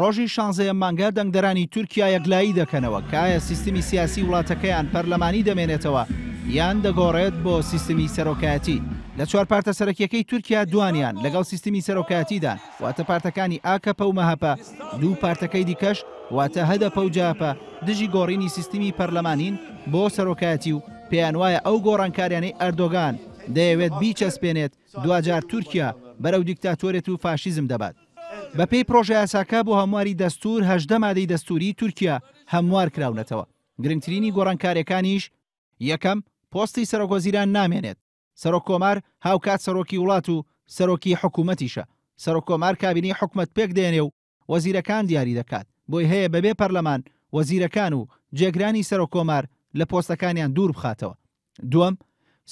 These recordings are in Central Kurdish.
ڕۆژی شانزەیە مانگە دەنگدەرانی تورکیا یەکلایی دەکەنەوە کایە سیستمی سیاسی وڵاتەکەیان پەرلەمانی دەمێنێتەوە یان دەگۆڕێت بۆ سیستمی سەرۆکایەتی لە چوار پارتە سەرەکیەکەی تورکیا دوانیان لەگەڵ سیستمی سەرۆکایەتیدان واتە پارتەکانی ئاکەپە و مەهەپە دوو پارتەکەی دیکەش واتە هەدەپە و جاپە دژی گۆڕینی سیستمی پەرلەمانین بۆ سەرۆکایەتی و پێیان وایە ئەو گۆڕانکاریانەی ئەردۆگان دەیەوێت بیچەسپێنێت دوجار تورکیا بەرەو دیکتاتۆرێت و فاشیزم دەبات بە پێی پرۆژە یاساکە بۆ هەمواری دەستور هەشدە مادەی دەستوری تورکیا هەموار کراونەتەوە گرنگترینی گۆڕانکاریەکانیش یەکەم پۆستی سەرۆکۆزیران نامێنێت سەرۆکۆمار هاوکات سەرۆکی وڵات و سەرۆکی حکوومەتیشە سەرۆکۆمار کابینی حکومت پێک دێنێ و وەزیرەکان دیاری دەکات بۆی هەیە بەبێ پەرلەمان وەزیرەکان و جێگرانی سەرۆکۆمار لە پۆستەکانیان دوور بخاتەوە دووەم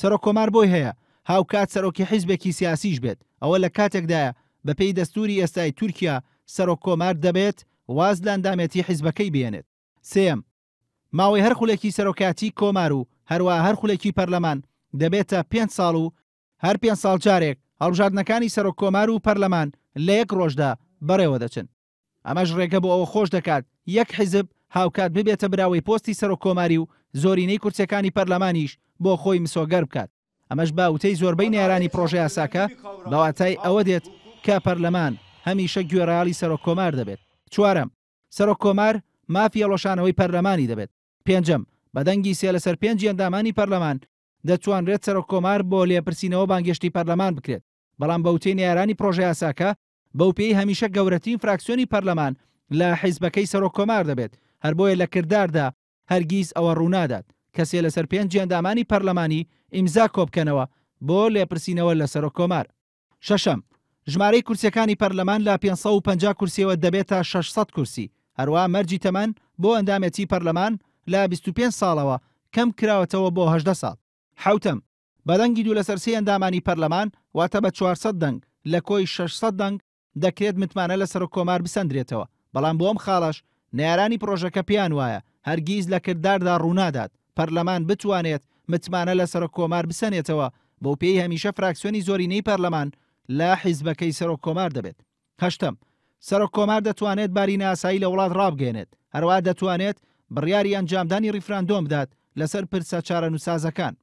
سەرۆکۆمار بۆی هەیە هاوکات سەرۆکی حیزبێکی سیاسیش بێت ئەوە لە کاتێکدایە بە پێی دەستوری ئێستای تورکیا سەرۆک کۆمار دەبێت واز لاندامەتی حیزبەکەی بێنێت سم ماوەی هەر خولێکی سەرۆکاتی کۆمار و هەروە هەر خولێکی پەرلەمان دەبێتە پێ ساڵ و هەر پێ ساڵ جارێک هەڵژاردنەکانی سەرۆک کۆمار و پەرلەمان لە یەک ڕۆژدا بەڕێوە دەچن ئەمەش ڕێگە بۆ ئەوە خۆش دەکات یەک حیزب هاوکات ببێتە براوەی پۆستی سەرۆک کۆماری و زۆرینەی کورسەکانی پەرلەمانیش بۆ خۆی مسۆگەر بکات ئەمەش باوتەی زۆربەی نێرانی پرۆژه یاساکە بەواتای ئەوە دێت کە پەرلەمان هەمیشە گوێڕالی سەرۆک کۆمار دەبێت چوارم سەرۆک کۆمار مافیە لۆشانەوەی پەرلەمانی دەبێت پێنجم بەدەنگی سێ لەسەر پێنج ئەندامانی پەرلەمان دەتوانرێت سەرۆک کۆمار بۆ لێپرسینەوە بانگشتی پەرلەمان بکرێت بەڵام بەوتەی نێرانی پرۆژه یاساکە بەو پێی هەمیشە گەورەترین فراکسیۆنی پەرلەمان لە حیزبەکەی سەرۆک کۆمار دەبێت هەر بۆیە لە کرداردا هەرگیز ئەوە ڕوونادات کەسێ لەسەر پێنج جیاندامانی پەرلەمانی ئیمزا کۆبکەنەوە بۆ لێپرسینەوە لە سەر کۆمار شەشەم ژمارەی کورسەکانی پەرلەمان لە 550 کورسیەوە دەبێتە 600 کورسی هەروە مەرجی تەمان بۆ ئەندامەتی پەرلەمان لە 25 ساڵەوە کەم کراوەتەوە بۆ هەدە ساڵ حوتم بەدەنگی دوو لەسەر سێ ئەندامانی پەرلەمان واتە بە 400 دەنگ لە کۆی 600 دەنگ دەکرێت متمانە لە سەر کۆمار بسەندرێتەوە بەڵام بۆم خاڵش نارانی پرۆژەکە پیان وایە هەرگیز لە کردداردا ڕوونادات پەرلەمان بتوانێت متمانە لە سەر کۆمار بسەنێتەوە بۆ پێی هەمیشە فراکسیۆنی زۆرینەی پەرلەمان لا حیزبەکەی سەرۆک کۆمار دەبێت هەشتم سەرۆک کۆمار دەتوانێت باری ناسایی لە وڵات ڕابگەێنێت هەروە دەتوانێت بڕیاری ئەنجامدانی ریفراندۆم بدات لەسەر پرسە چارە نووسازەکان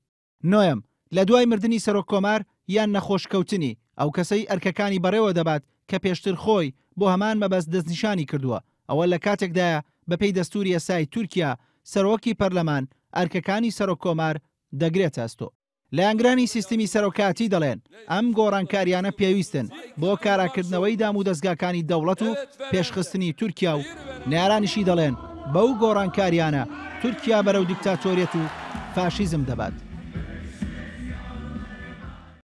نۆیم لە دوای مردنی سەرۆک کۆمار یان نەخۆشکەوتنی ئەو کەسەی ئەرکەکانی بەڕێوە دەبات کە پێشتر خۆی بۆ هەمان مەبەست دەستنیشانی کردووە ئەوە لە کاتێکدایە بەپی دەستوری ئەسای تورکیا سەرۆکی پەرلەمان ئەرکەکانی سەرۆکۆمار دەگرێت ئەستۆ لە ئەنگرانی سیستمی سەرۆکاتی دەڵێن ئەم گۆڕانکاریانە پێویستن بۆ کاراکردنەوەی دام و دەستگاکانی دەوڵەت و پێشخستنی تورکیا و نارانیشی دەڵێن بەو گۆڕانکاریانە تورکیا بەرەو دیکتاتۆریەت و فاشیزم دەبات.